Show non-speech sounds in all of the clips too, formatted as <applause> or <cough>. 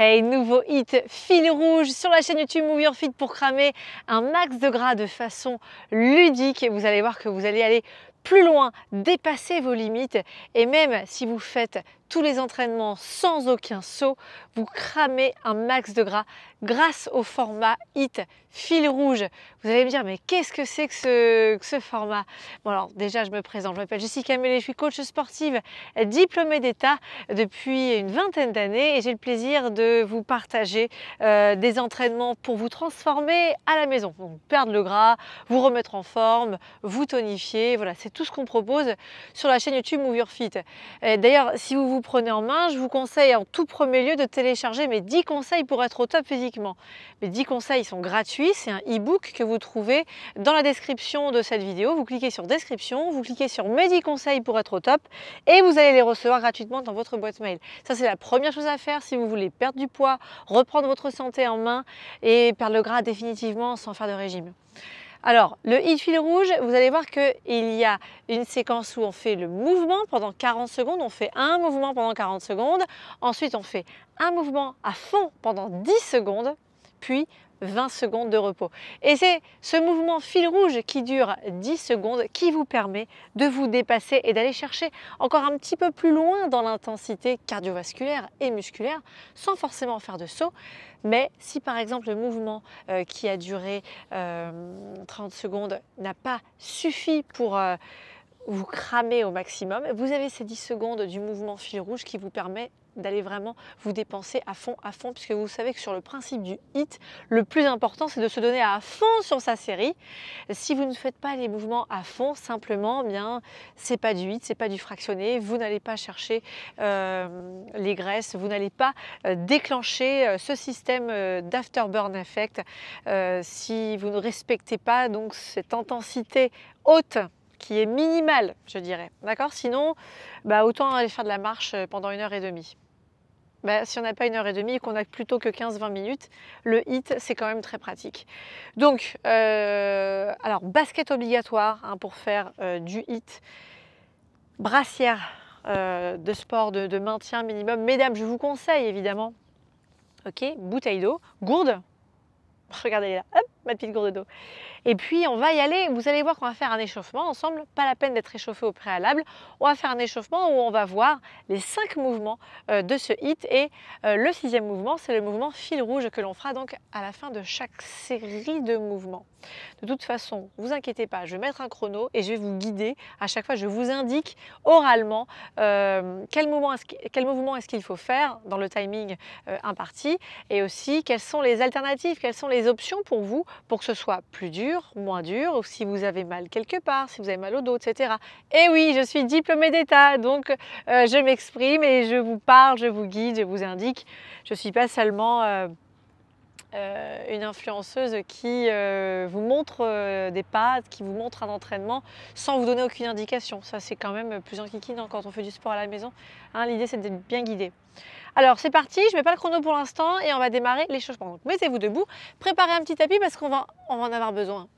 Hey, nouveau hit fil rouge sur la chaîne YouTube Move Your Fit pour cramer un max de gras de façon ludique. Vous allez voir que vous allez aller plus loin, dépasser vos limites et même si vous faites tous les entraînements sans aucun saut, vous cramez un max de gras grâce au format HIT fil rouge. Vous allez me dire, mais qu'est-ce que c'est que ce, format Bon alors déjà, je me présente, je m'appelle Jessica Mellet, je suis coach sportive diplômée d'État depuis une vingtaine d'années et j'ai le plaisir de vous partager euh, des entraînements pour vous transformer à la maison. Donc perdre le gras, vous remettre en forme, vous tonifier, voilà, c'est tout ce qu'on propose sur la chaîne YouTube Move Your Fit. D'ailleurs, si vous vous vous prenez en main, je vous conseille en tout premier lieu de télécharger mes 10 conseils pour être au top physiquement. Mes 10 conseils sont gratuits, c'est un e-book que vous trouvez dans la description de cette vidéo. Vous cliquez sur description, vous cliquez sur mes 10 conseils pour être au top et vous allez les recevoir gratuitement dans votre boîte mail. Ça c'est la première chose à faire si vous voulez perdre du poids, reprendre votre santé en main et perdre le gras définitivement sans faire de régime. Alors, le hit fil rouge, vous allez voir qu'il y a une séquence où on fait le mouvement pendant 40 secondes, on fait un mouvement pendant 40 secondes, ensuite on fait un mouvement à fond pendant 10 secondes, puis 20 secondes de repos. Et c'est ce mouvement fil rouge qui dure 10 secondes qui vous permet de vous dépasser et d'aller chercher encore un petit peu plus loin dans l'intensité cardiovasculaire et musculaire sans forcément faire de saut. Mais si par exemple le mouvement euh, qui a duré 30 euh, secondes n'a pas suffi pour... Euh, vous cramez au maximum. Vous avez ces 10 secondes du mouvement fil rouge qui vous permet d'aller vraiment vous dépenser à fond, à fond, puisque vous savez que sur le principe du hit, le plus important, c'est de se donner à fond sur sa série. Si vous ne faites pas les mouvements à fond, simplement, eh bien, c'est pas du hit, c'est pas du fractionné. Vous n'allez pas chercher euh, les graisses, vous n'allez pas euh, déclencher euh, ce système d'afterburn effect si vous ne respectez pas donc cette intensité haute qui est minimal, je dirais. D'accord Sinon, bah, autant aller faire de la marche euh, pendant une heure et demie. Bah, si on n'a pas une heure et demie et qu'on a plutôt que 15-20 minutes, le hit c'est quand même très pratique. Donc, euh, alors basket obligatoire hein, pour faire euh, du hit, brassière de sport de, maintien minimum. Mesdames, je vous conseille évidemment, ok, bouteille d'eau, gourde, <laughs> regardez là, hop, ma petite gourde d'eau, et puis on va y aller, vous allez voir qu'on va faire un échauffement ensemble, pas la peine d'être échauffé au préalable, on va faire un échauffement où on va voir les cinq mouvements euh, de ce hit et euh, le sixième mouvement, c'est le mouvement fil rouge que l'on fera donc à la fin de chaque série de mouvements. De toute façon, vous inquiétez pas, je vais mettre un chrono et je vais vous guider. À chaque fois, je vous indique oralement euh, quel, mouvement est-ce, qu'il faut faire dans le timing imparti et aussi quelles sont les alternatives, quelles sont les options pour vous pour que ce soit plus dur moins dur, ou si vous avez mal quelque part, si vous avez mal au dos, etc. Et eh oui, je suis diplômée d'État, donc euh, je m'exprime et je vous parle, je vous guide, je vous indique. Je ne suis pas seulement euh, euh, une influenceuse qui vous montre des pas, qui vous montre un entraînement sans vous donner aucune indication. Ça, c'est quand même plus enquiquinant quand on fait du sport à la maison. Hein, l'idée, c'est d'être bien guidé. Alors c'est parti, je mets pas le chrono pour l'instant et on va démarrer les choses. Donc mettez-vous debout, préparez un petit tapis parce qu'on va, on va en avoir besoin.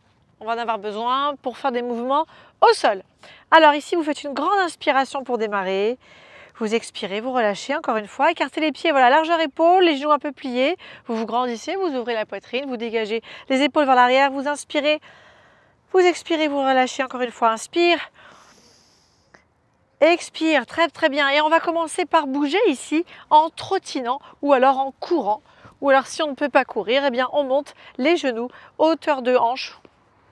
On va en avoir besoin pour faire des mouvements au sol. Alors ici, vous faites une grande inspiration pour démarrer. Vous expirez, vous relâchez encore une fois, écartez les pieds, voilà, largeur épaule, les genoux un peu pliés. Vous vous grandissez, vous ouvrez la poitrine, vous dégagez les épaules vers l'arrière, vous inspirez, vous expirez, vous relâchez encore une fois, inspire. Expire, très très bien. Et on va commencer par bouger ici en trottinant ou alors en courant. Ou alors si on ne peut pas courir, et eh bien on monte les genoux, hauteur de hanche,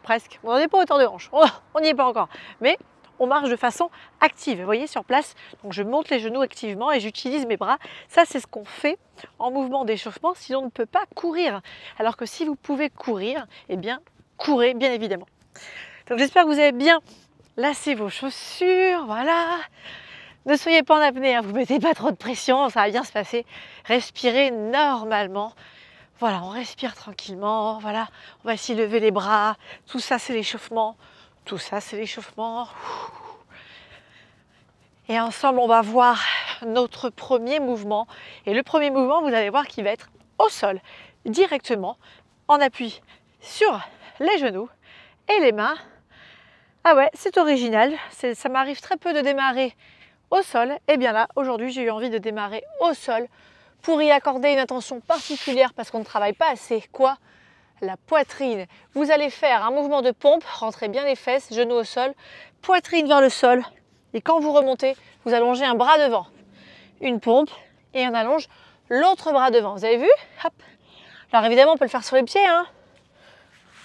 presque. On n'en est pas hauteur de hanche, <laughs> on n'y est pas encore. Mais on marche de façon active. Vous voyez, sur place, donc je monte les genoux activement et j'utilise mes bras. Ça, c'est ce qu'on fait en mouvement d'échauffement si on ne peut pas courir. Alors que si vous pouvez courir, eh bien, courez, bien évidemment. Donc, j'espère que vous avez bien Lassez vos chaussures, voilà. Ne soyez pas en apnée, hein, vous ne mettez pas trop de pression, ça va bien se passer. Respirez normalement. Voilà, on respire tranquillement, voilà, on va s'y lever les bras, tout ça c'est l'échauffement, tout ça c'est l'échauffement. Et ensemble, on va voir notre premier mouvement. Et le premier mouvement, vous allez voir qu'il va être au sol, directement, en appui sur les genoux et les mains ah ouais, c'est original. Ça m'arrive très peu de démarrer au sol. Et bien là, aujourd'hui, j'ai eu envie de démarrer au sol pour y accorder une attention particulière parce qu'on ne travaille pas assez. Quoi La poitrine. Vous allez faire un mouvement de pompe, rentrez bien les fesses, genoux au sol, poitrine vers le sol. Et quand vous remontez, vous allongez un bras devant, une pompe et on allonge l'autre bras devant. Vous avez vu Hop. Alors évidemment, on peut le faire sur les pieds. Hein.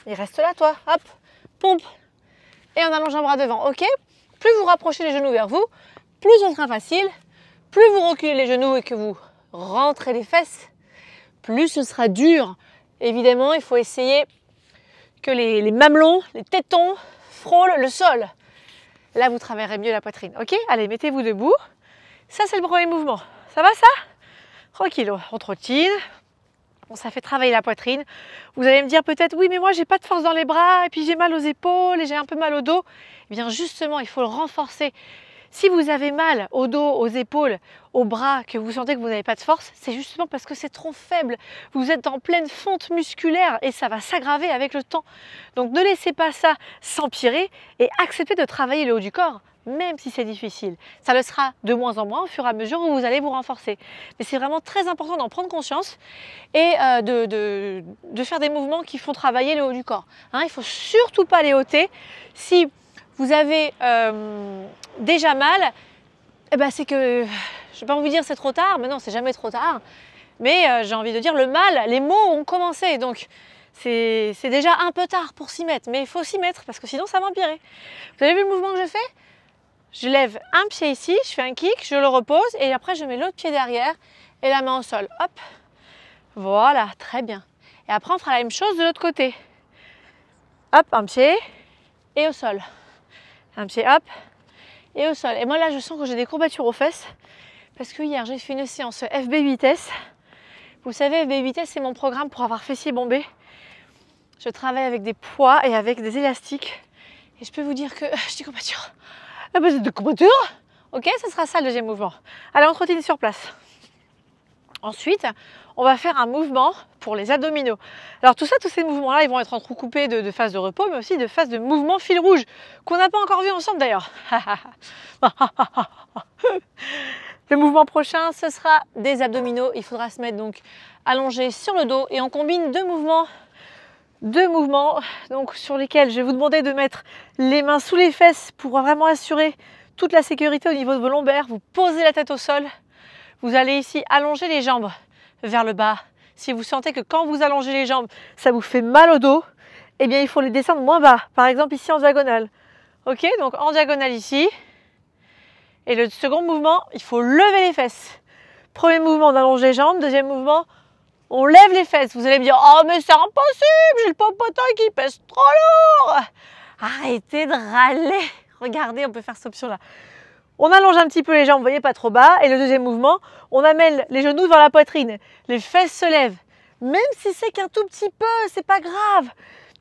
Il reste là, toi. Hop. Pompe et en allongeant bras devant, ok Plus vous rapprochez les genoux vers vous, plus on sera facile, plus vous reculez les genoux et que vous rentrez les fesses, plus ce sera dur. Évidemment, il faut essayer que les, mamelons, les tétons frôlent le sol. Là, vous travaillerez mieux la poitrine. Ok Allez, mettez-vous debout. Ça, c'est le premier mouvement. Ça va, ça Tranquille, on trottine, ça fait travailler la poitrine. Vous allez me dire peut-être, oui, mais moi, j'ai pas de force dans les bras, et puis j'ai mal aux épaules, et j'ai un peu mal au dos. Eh bien, justement, il faut le renforcer. Si vous avez mal au dos, aux épaules, aux bras, que vous sentez que vous n'avez pas de force, c'est justement parce que c'est trop faible. Vous êtes en pleine fonte musculaire et ça va s'aggraver avec le temps. Donc ne laissez pas ça s'empirer et acceptez de travailler le haut du corps même si c'est difficile. Ça le sera de moins en moins au fur et à mesure où vous allez vous renforcer. Mais c'est vraiment très important d'en prendre conscience et euh, de, faire des mouvements qui font travailler le haut du corps. Hein. il ne faut surtout pas les ôter. Si vous avez euh, déjà mal, eh ben, c'est que, je ne vais pas vous dire c'est trop tard, mais non, c'est jamais trop tard. Mais euh, j'ai envie de dire, le mal, les mots ont commencé, donc c'est déjà un peu tard pour s'y mettre, mais il faut s'y mettre parce que sinon ça va empirer. Vous avez vu le mouvement que je fais Je lève un pied ici, je fais un kick, je le repose et après je mets l'autre pied derrière et la main au sol. Hop Voilà, très bien. Et après on fera la même chose de l'autre côté. Hop, un pied et au sol un petit hop et au sol. Et moi là, je sens que j'ai des courbatures aux fesses parce que hier, j'ai fait une séance fb vitesse. Vous savez, fb vitesse, c'est mon programme pour avoir fessier bombé. Je travaille avec des poids et avec des élastiques. Et je peux vous dire que <laughs> j'ai des courbatures. Ah bah, c'est des courbatures Ok, ce sera ça le deuxième mouvement. Allez, on trottine sur place. Ensuite, on va faire un mouvement pour les abdominaux. Alors tout ça, tous ces mouvements-là, ils vont être entrecoupés de, de phases de repos, mais aussi de phases de mouvement fil rouge, qu'on n'a pas encore vu ensemble d'ailleurs. <laughs> Le mouvement prochain, ce sera des abdominaux. Il faudra se mettre donc allongé sur le dos et on combine deux mouvements deux mouvements donc sur lesquels je vais vous demander de mettre les mains sous les fesses pour vraiment assurer toute la sécurité au niveau de vos lombaires. Vous posez la tête au sol vous allez ici allonger les jambes vers le bas. Si vous sentez que quand vous allongez les jambes, ça vous fait mal au dos, eh bien il faut les descendre moins bas. Par exemple ici en diagonale. Ok, donc en diagonale ici. Et le second mouvement, il faut lever les fesses. Premier mouvement, on allonge les jambes. Deuxième mouvement, on lève les fesses. Vous allez me dire, oh mais c'est impossible, j'ai le popotin qui pèse trop lourd. Arrêtez de râler. Regardez, on peut faire cette option-là. On allonge un petit peu les jambes, vous voyez, pas trop bas. Et le deuxième mouvement, on amène les genoux vers la poitrine. Les fesses se lèvent. Même si c'est qu'un tout petit peu, c'est pas grave.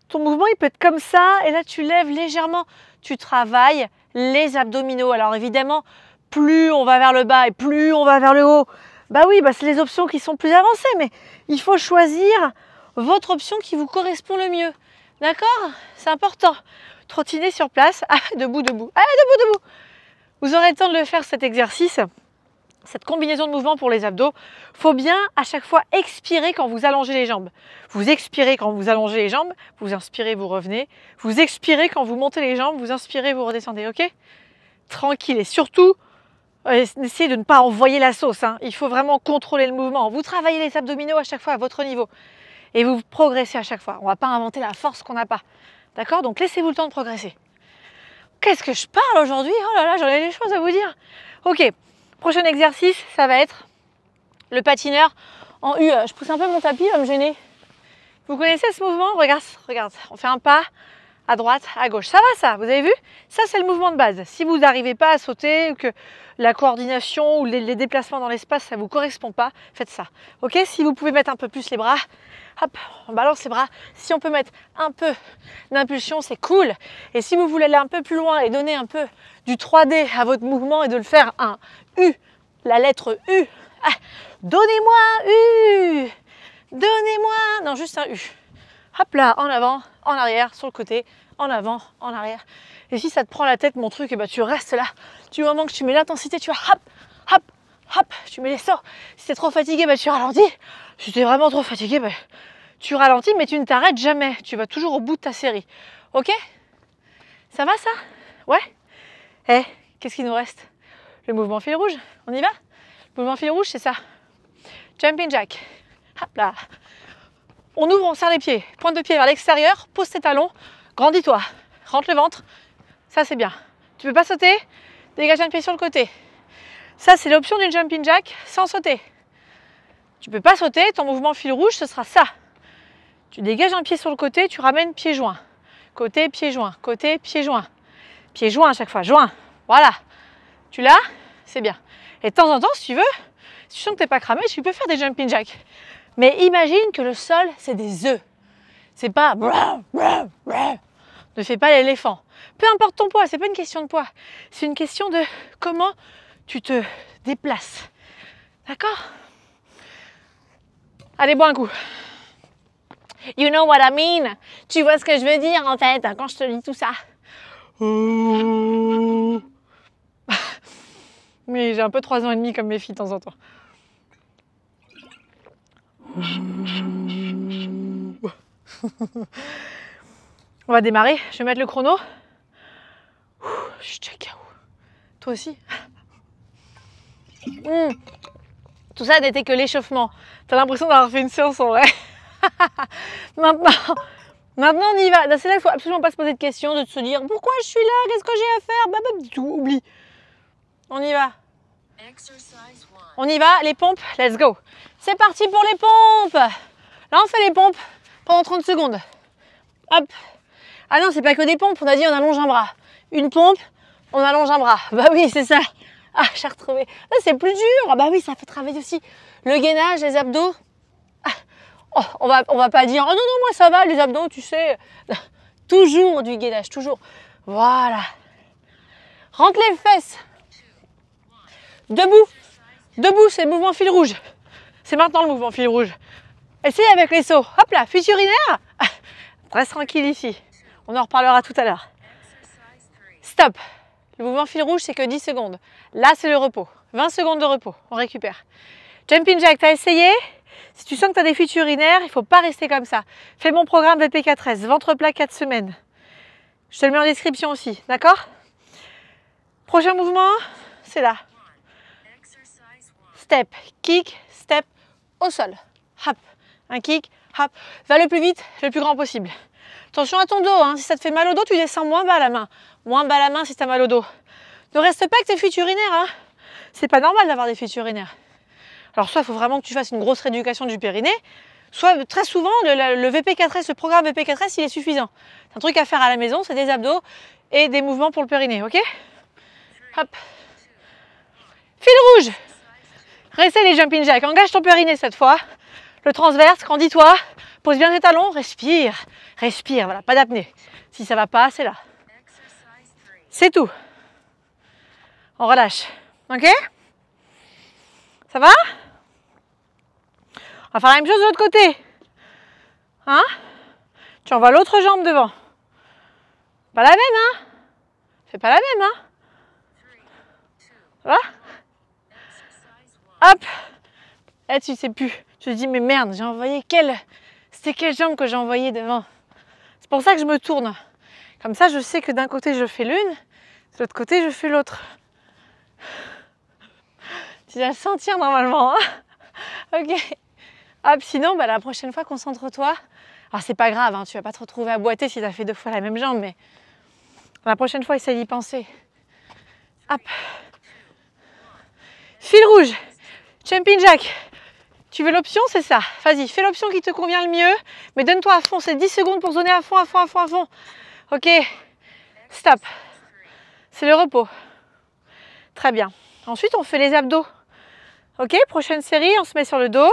Ton mouvement, il peut être comme ça. Et là, tu lèves légèrement. Tu travailles les abdominaux. Alors évidemment, plus on va vers le bas et plus on va vers le haut, bah oui, bah c'est les options qui sont plus avancées. Mais il faut choisir votre option qui vous correspond le mieux. D'accord C'est important. Trottiner sur place. Ah, debout, debout. Allez, ah, debout, debout. Vous aurez le temps de le faire cet exercice, cette combinaison de mouvements pour les abdos. Faut bien à chaque fois expirer quand vous allongez les jambes. Vous expirez quand vous allongez les jambes, vous inspirez, vous revenez. Vous expirez quand vous montez les jambes, vous inspirez, vous redescendez, ok Tranquille et surtout, euh, essayez de ne pas envoyer la sauce. Hein. Il faut vraiment contrôler le mouvement. Vous travaillez les abdominaux à chaque fois à votre niveau et vous progressez à chaque fois. On ne va pas inventer la force qu'on n'a pas. D'accord Donc laissez-vous le temps de progresser. Qu'est-ce que je parle aujourd'hui Oh là là, j'en ai des choses à vous dire. Ok, prochain exercice, ça va être le patineur en U. Je pousse un peu mon tapis, va me gêner. Vous connaissez ce mouvement Regarde, regarde, on fait un pas à droite, à gauche. Ça va ça, vous avez vu Ça c'est le mouvement de base. Si vous n'arrivez pas à sauter, que la coordination ou les, déplacements dans l'espace, ça ne vous correspond pas, faites ça. Ok Si vous pouvez mettre un peu plus les bras, hop, on balance les bras. Si on peut mettre un peu d'impulsion, c'est cool. Et si vous voulez aller un peu plus loin et donner un peu du 3D à votre mouvement et de le faire un U, la lettre U, ah, donnez-moi un U, donnez-moi, non, juste un U. Hop là, en avant, en arrière, sur le côté, en avant, en arrière. Et si ça te prend la tête, mon truc, eh ben, tu restes là. Du moment que tu mets l'intensité, tu vas hop, hop, hop, tu mets les sorts. Si t'es trop fatigué, bah, tu ralentis es vraiment trop fatigué, bah, tu ralentis, mais tu ne t'arrêtes jamais. Tu vas toujours au bout de ta série. Ok Ça va ça Ouais Eh, qu'est-ce qu'il nous reste Le mouvement fil rouge. On y va Le mouvement fil rouge, c'est ça. Jumping jack. Hop là. On ouvre, on serre les pieds. Pointe de pied vers l'extérieur, pose tes talons, grandis-toi. Rentre le ventre. Ça, c'est bien. Tu peux pas sauter Dégage un pied sur le côté. Ça, c'est l'option d'une jumping jack sans sauter. Tu peux pas sauter, ton mouvement fil rouge, ce sera ça. Tu dégages un pied sur le côté, tu ramènes pied joint. Côté, pied joint, côté, pied joint. Pied joint à chaque fois, joint. Voilà. Tu l'as C'est bien. Et de temps en temps, si tu veux, si tu sens que t'es pas cramé, tu peux faire des jumping jacks. Mais imagine que le sol, c'est des œufs. C'est pas ne fais pas l'éléphant. Peu importe ton poids, c'est pas une question de poids. C'est une question de comment tu te déplaces. D'accord Allez, bois un coup. You know what I mean Tu vois ce que je veux dire en fait quand je te lis tout ça. <laughs> Mais j'ai un peu trois ans et demi comme mes filles de temps en temps. <laughs> On va démarrer. Je vais mettre le chrono. Je suis Toi aussi. <laughs> Hmm. Tout ça n'était que l'échauffement. T'as l'impression d'avoir fait une séance en vrai. <laughs> maintenant, on y va. C'est là qu'il faut absolument pas se poser de questions, de se dire pourquoi je suis là, qu'est-ce que j'ai à faire, bah, bah, tout, oublie. On y va. On y va, les pompes, let's go. C'est parti pour les pompes. Là, on fait les pompes pendant 30 secondes. Hop. Ah non, c'est pas que des pompes, on a dit on allonge un bras. Une pompe, on allonge un bras. Bah oui, c'est ça. Ah, j'ai retrouvé. c'est plus dur. Ah, bah oui, ça fait travailler aussi. Le gainage, les abdos. Ah, oh, on va, on va pas dire, oh non, non, moi ça va, les abdos, tu sais. <laughs> toujours du gainage, toujours. Voilà. Rentre les fesses. Debout. Debout, c'est le mouvement fil rouge. C'est maintenant le mouvement fil rouge. Essaye avec les sauts. Hop là, urinaire. Ah, reste tranquille ici. On en reparlera tout à l'heure. Stop. Le mouvement fil rouge, c'est que 10 secondes. Là, c'est le repos. 20 secondes de repos. On récupère. Jumping jack, t'as essayé Si tu sens que tu as des fuites urinaires, il ne faut pas rester comme ça. Fais mon programme de 4 s ventre plat 4 semaines. Je te le mets en description aussi, d'accord Prochain mouvement, c'est là. Step, kick, step, au sol. Hop, un kick, hop. Va le plus vite, le plus grand possible. Attention à ton dos, hein. si ça te fait mal au dos, tu descends moins bas la main. Moins bas la main si t'as mal au dos. Ne reste pas avec tes fuites urinaires. Hein. C'est pas normal d'avoir des fuites urinaires. Alors soit il faut vraiment que tu fasses une grosse rééducation du périnée, soit très souvent le, VP4S, le programme VP4S, il est suffisant. C'est un truc à faire à la maison, c'est des abdos et des mouvements pour le périnée, ok Hop. Fil rouge Restez les jumping jacks, engage ton périnée cette fois. Le transverse, grandis-toi. Pose bien les talons, respire, respire, voilà, pas d'apnée. Si ça va pas, c'est là. C'est tout. On relâche. Ok Ça va On va faire la même chose de l'autre côté. Hein Tu envoies l'autre jambe devant. Pas la même, hein Fais pas la même, hein Ça va Hop Et eh, tu sais plus. Je te dis, mais merde, j'ai envoyé quelle c'est quelle jambe que j'ai envoyée devant C'est pour ça que je me tourne. Comme ça, je sais que d'un côté, je fais l'une, de l'autre côté, je fais l'autre. Tu vas le sentir normalement. Hein <laughs> ok. Hop, sinon, bah, la prochaine fois, concentre-toi. Alors, c'est pas grave, hein, tu vas pas te retrouver à boiter si tu as fait deux fois la même jambe, mais la prochaine fois, essaye d'y penser. Hop. Fil rouge. Champion jack. Tu veux l'option, c'est ça. Vas-y, fais l'option qui te convient le mieux, mais donne-toi à fond. C'est 10 secondes pour donner à fond, à fond, à fond, à fond. Ok, stop. C'est le repos. Très bien. Ensuite, on fait les abdos. Ok, prochaine série, on se met sur le dos.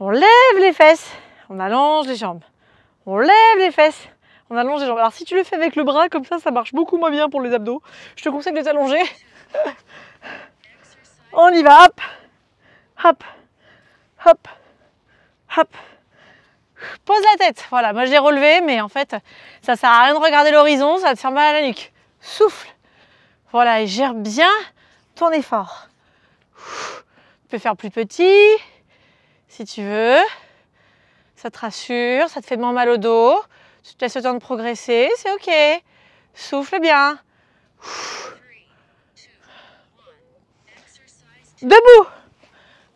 On lève les fesses, on allonge les jambes. On lève les fesses, on allonge les jambes. Alors si tu le fais avec le bras, comme ça, ça marche beaucoup moins bien pour les abdos. Je te conseille de les allonger. <laughs> on y va, hop Hop, hop, hop. Pose la tête. Voilà, moi je l'ai relevé, mais en fait, ça sert à rien de regarder l'horizon, ça te faire mal à la nuque. Souffle. Voilà, et gère bien ton effort. Tu peux faire plus petit, si tu veux. Ça te rassure, ça te fait moins mal au dos. Tu te laisses le temps de progresser, c'est ok. Souffle bien. Debout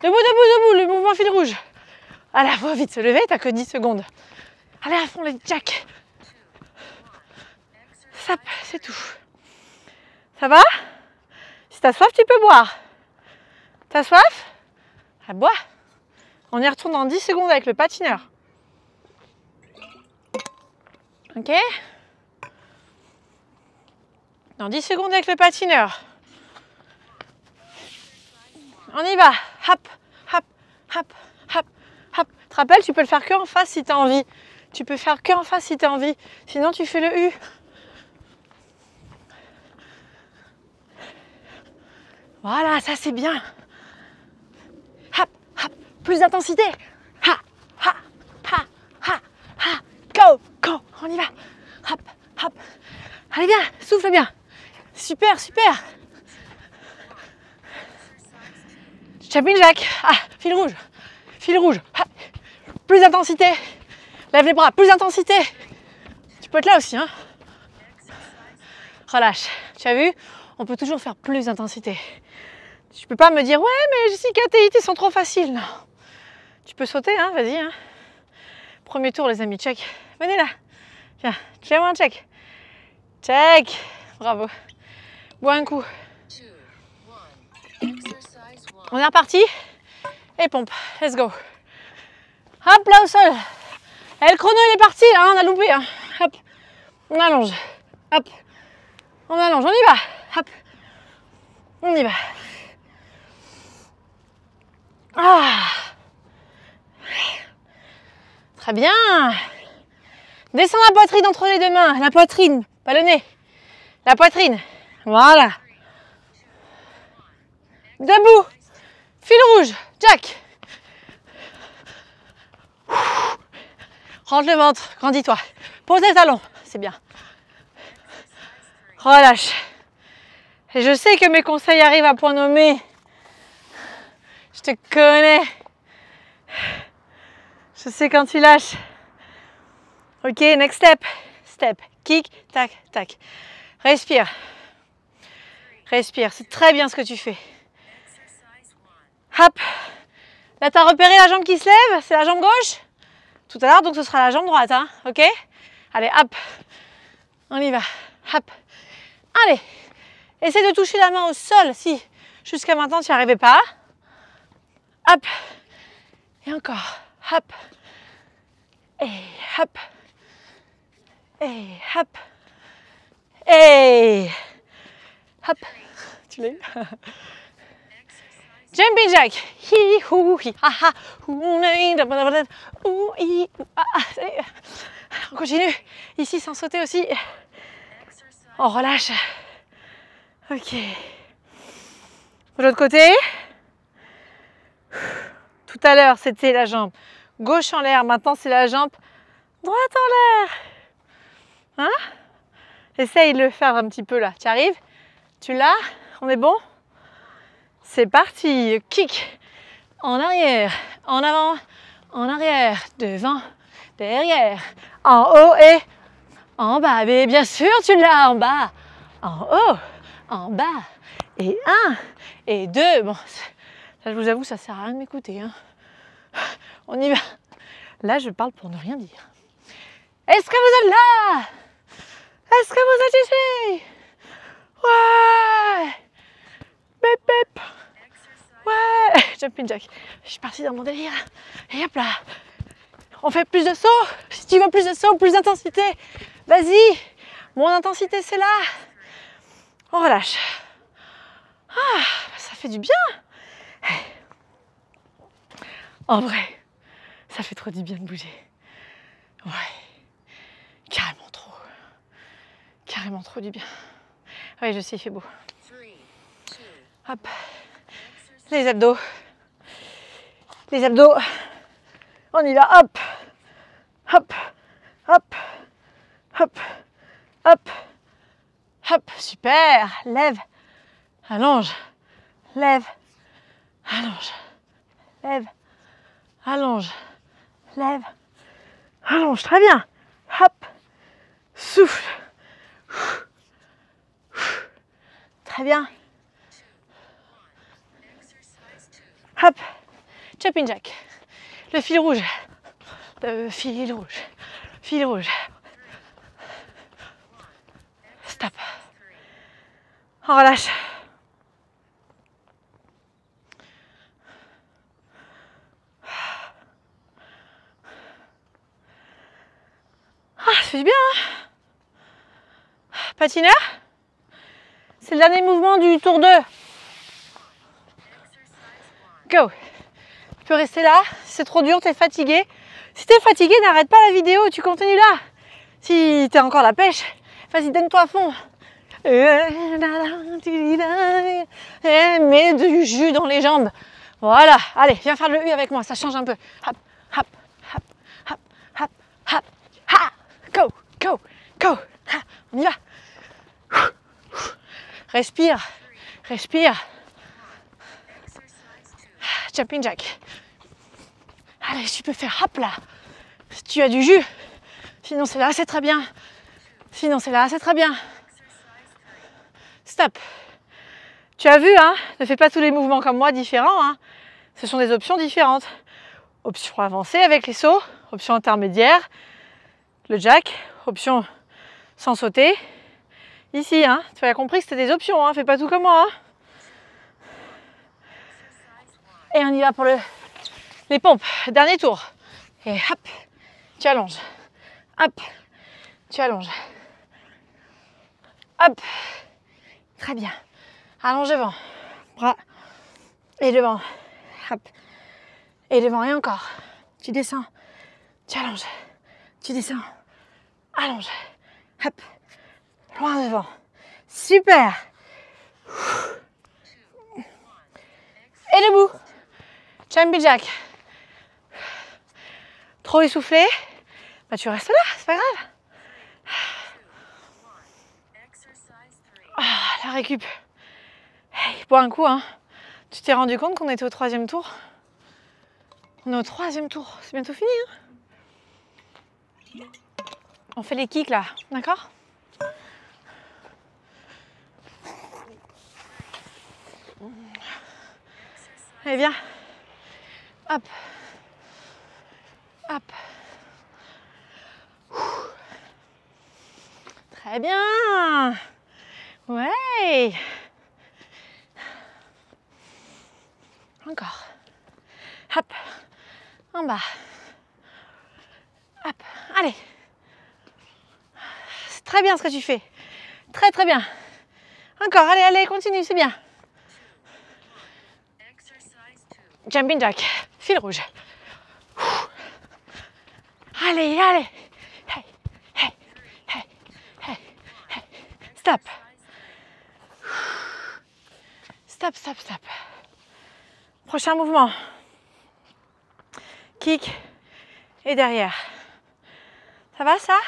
Debout, debout, debout, le mouvement fil rouge. Allez, ah, la vite se lever, t'as que 10 secondes. Allez à fond les jacks. Sap, c'est tout. Ça va Si t'as soif, tu peux boire. T'as soif ah, Bois. On y retourne dans 10 secondes avec le patineur. Ok Dans 10 secondes avec le patineur on y va. Hop, hop, hop, hop, hop. Tu te rappelles, tu peux le faire que en face si tu as envie. Tu peux faire que en face si tu as envie. Sinon, tu fais le U. Voilà, ça c'est bien. Hop, hop, plus d'intensité. Ha, ha, ha, ha, ha. Go, go, on y va. Hop, hop. Allez, bien, souffle bien. Super, super. Chapin Jacques. Ah, fil rouge. Fil rouge. Ah, plus d'intensité. Lève les bras. Plus d'intensité. Tu peux être là aussi. Hein Relâche. Tu as vu On peut toujours faire plus d'intensité. Tu peux pas me dire Ouais, mais Jessica, tes ils sont trop faciles. Tu peux sauter, hein Vas-y. Hein Premier tour, les amis. Check. Venez là. Viens. Fais-moi un check. Check. Bravo. Bois un coup. On est reparti. Et pompe. Let's go. Hop là au sol. Et eh, le chrono il est parti là, hein, on a loupé. Hein. Hop. On allonge. Hop. On allonge, on y va. Hop. On y va. Ah. Très bien. Descends la poitrine entre les deux mains. La poitrine, pas le nez. La poitrine. Voilà. Debout. Fil rouge, Jack. Rentre le ventre, grandis-toi. Pose les talons, c'est bien. Relâche. Oh, Et je sais que mes conseils arrivent à point nommé. Je te connais. Je sais quand tu lâches. Ok, next step. Step. Kick, tac, tac. Respire. Respire. C'est très bien ce que tu fais. Hop. Là, tu as repéré la jambe qui se lève, c'est la jambe gauche. Tout à l'heure, donc ce sera la jambe droite, hein, ok Allez, hop. On y va. Hop. Allez. Essaye de toucher la main au sol. Si jusqu'à maintenant, tu n'y arrivais pas. Hop. Et encore. Hop. Et hop. Et hop. Et hop. Tu l'as eu <laughs> Jumping jack. On continue. Ici sans sauter aussi. On oh, relâche. Ok. De l'autre côté. Tout à l'heure, c'était la jambe gauche en l'air. Maintenant, c'est la jambe droite en l'air. Hein? Essaye de le faire un petit peu là. Tu arrives Tu l'as On est bon c'est parti, kick en arrière, en avant, en arrière, devant, derrière, en haut et en bas. Mais bien sûr, tu l'as en bas, en haut, en bas, et un, et deux. Bon, là, je vous avoue, ça sert à rien de m'écouter. Hein. On y va. Là, je parle pour ne rien dire. Est-ce que vous êtes là Est-ce que vous êtes ici Ouais Ouais, <laughs> jumping jack. Je suis partie dans mon délire. Et hop là. On fait plus de sauts. Si tu veux plus de sauts, plus d'intensité. Vas-y. Mon intensité, c'est là. On oh, relâche. Ah, ça fait du bien. En vrai, ça fait trop du bien de bouger. Ouais. Carrément trop. Carrément trop du bien. Oui, je sais, il fait beau. Hop. Les abdos. Les abdos. On y va. Hop. Hop. Hop. Hop. Hop. Hop. Super. Lève. Allonge. Lève. Allonge. Lève. Allonge. Lève. Allonge. Très bien. Hop. Souffle. Très bien. Hop, jumping jack. Le fil rouge. Le fil rouge. Fil rouge. Stop. On relâche. Ah, ça fait bien. Hein Patineur. C'est le dernier mouvement du tour 2. Tu peux rester là, c'est trop dur, tu es fatigué. Si t'es fatigué, n'arrête pas la vidéo, tu continues là. Si t'es encore la pêche, vas-y, donne-toi à fond. Mets du jus dans les jambes. Voilà, allez, viens faire le U avec moi, ça change un peu. Hop, hop, hop, hop, hop, hop, ha, go, go, go, on y va. Respire, respire jack. Allez, tu peux faire hop là. Si tu as du jus. Sinon, c'est là, c'est très bien. Sinon, c'est là, c'est très bien. Stop. Tu as vu, hein Ne fais pas tous les mouvements comme moi différents. Hein Ce sont des options différentes. Option avancée avec les sauts, option intermédiaire, le jack, option sans sauter. Ici, hein Tu as compris que c'était des options, hein Fais pas tout comme moi, hein. Et on y va pour les pompes. Dernier tour. Et hop, tu allonges. Hop, tu allonges. Hop. Très bien. Allonge devant. Bras. Et devant. Hop. Et devant. Et encore. Tu descends. Tu allonges. Tu descends. Allonge. Hop. Loin devant. Super. Et debout. Jumpy jack. Trop essoufflé Bah tu restes là, c'est pas grave. Ah la récup. pour un coup, hein. Tu t'es rendu compte qu'on était au troisième tour On est au troisième tour, c'est bientôt fini. Hein. On fait les kicks là, d'accord Allez, viens. Hop. Hop. Très bien. Ouais. Encore. Hop. En bas. Hop. Allez. C'est très bien ce que tu fais. Très très bien. Encore. Allez, allez, continue, c'est bien. Jumping jack. Fil rouge. Allez, allez. Stop. Stop, stop, stop. Prochain mouvement. Kick et derrière. Ça va ça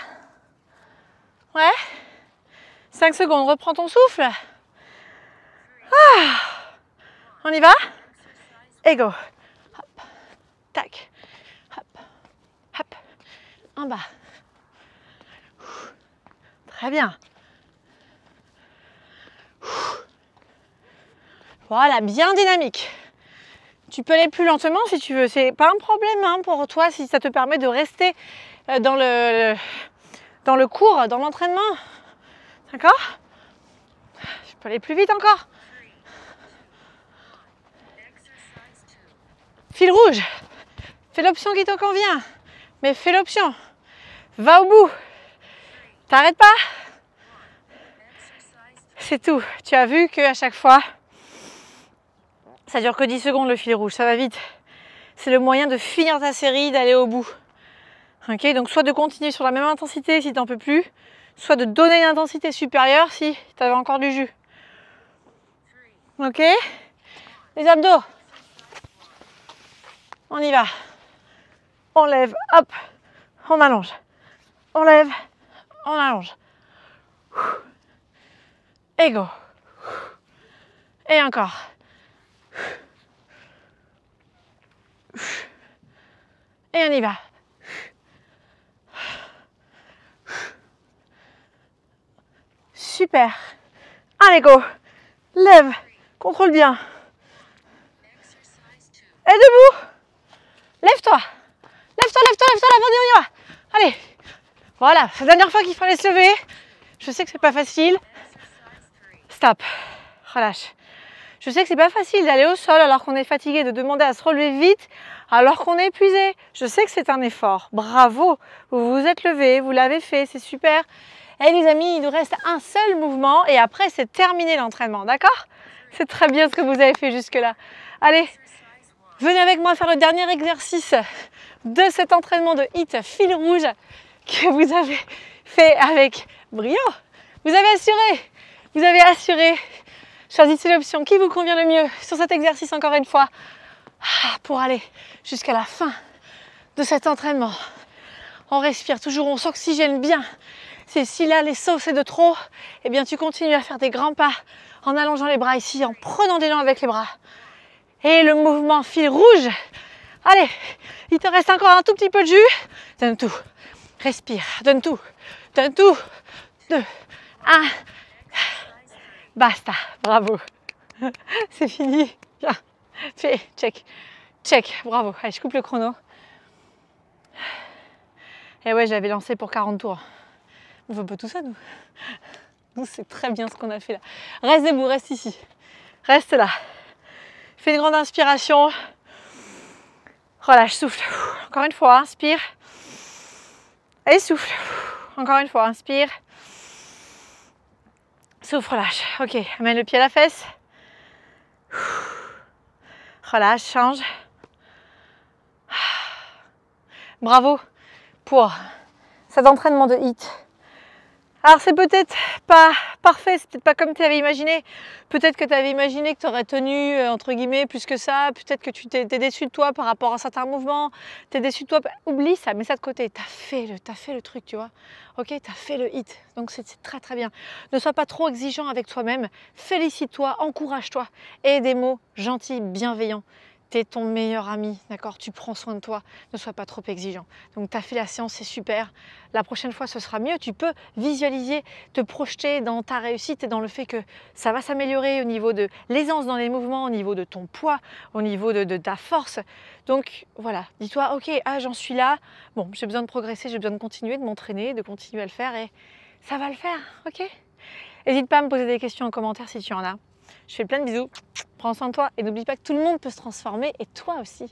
Ouais 5 secondes, reprends ton souffle. Ah! On y va Et go hop, hop, en bas. Très bien. Voilà, bien dynamique. Tu peux aller plus lentement si tu veux, c'est pas un problème hein, pour toi si ça te permet de rester euh, dans le, dans le cours, dans l'entraînement. D'accord Tu peux aller plus vite encore. Fil rouge. Fais l'option qui te convient, mais fais l'option. Va au bout. T'arrêtes pas. C'est tout. Tu as vu qu'à chaque fois, ça dure que 10 secondes le fil rouge, ça va vite. C'est le moyen de finir ta série, d'aller au bout. Ok, donc soit de continuer sur la même intensité si t'en peux plus, soit de donner une intensité supérieure si t'avais encore du jus. Ok Les abdos. On y va on lève, hop, on allonge, on lève, on allonge. Et go. Et encore. Et on y va. Super. Allez, go. Lève. Contrôle bien. Et debout. Lève-toi lève-toi, lève-toi, lève-toi, on y va. Allez, voilà, c'est la dernière fois qu'il fallait se lever. Je sais que c'est pas facile. Stop, relâche. Je sais que c'est pas facile d'aller au sol alors qu'on est fatigué, de demander à se relever vite alors qu'on est épuisé. Je sais que c'est un effort. Bravo, vous vous êtes levé, vous l'avez fait, c'est super. Et eh, les amis, il nous reste un seul mouvement et après c'est terminé l'entraînement, d'accord C'est très bien ce que vous avez fait jusque-là. Allez, Venez avec moi faire le dernier exercice de cet entraînement de hit fil rouge que vous avez fait avec brio. Vous avez assuré, vous avez assuré. Choisissez l'option qui vous convient le mieux sur cet exercice encore une fois ah, pour aller jusqu'à la fin de cet entraînement. On respire toujours, on s'oxygène bien. si là les sauts c'est de trop, eh bien tu continues à faire des grands pas en allongeant les bras ici, en prenant des lents avec les bras et le mouvement fil rouge. Allez, il te reste encore un tout petit peu de jus. Donne tout. Respire. Donne tout. Donne tout. 2, 1. Basta. Bravo. <laughs> C'est fini. Bien. Fais. Check. Check. Bravo. Allez, je coupe le chrono. Et eh ouais, j'avais lancé pour 40 tours. On veut pas tout ça, nous. <laughs> Nous, c'est très bien ce qu'on a fait là. Reste debout, reste ici. Reste là. Fais une grande inspiration. Relâche, souffle. Encore une fois, inspire. Et souffle. Encore une fois, inspire. Souffle, relâche. Ok, amène le pied à la fesse. Relâche, change. Bravo pour cet entraînement de hit. Alors c'est peut-être pas parfait, c'est peut-être pas comme tu avais imaginé. Peut-être que tu avais imaginé que tu aurais tenu euh, entre guillemets plus que ça, peut-être que tu t'es déçu de toi par rapport à certains mouvements, t'es déçu de toi, oublie ça, mets ça de côté, t'as fait le as fait le truc, tu vois. OK, as fait le hit. Donc c'est très très bien. Ne sois pas trop exigeant avec toi-même, félicite-toi, encourage-toi et des mots gentils, bienveillants tu es ton meilleur ami, d'accord Tu prends soin de toi, ne sois pas trop exigeant. Donc tu as fait la séance, c'est super. La prochaine fois, ce sera mieux. Tu peux visualiser, te projeter dans ta réussite et dans le fait que ça va s'améliorer au niveau de l'aisance dans les mouvements, au niveau de ton poids, au niveau de, ta force. Donc voilà, dis-toi, ok, ah j'en suis là, bon, j'ai besoin de progresser, j'ai besoin de continuer, de m'entraîner, de continuer à le faire et ça va le faire, ok N'hésite pas à me poser des questions en commentaire si tu en as. Je fais plein de bisous, prends soin de toi et n'oublie pas que tout le monde peut se transformer et toi aussi.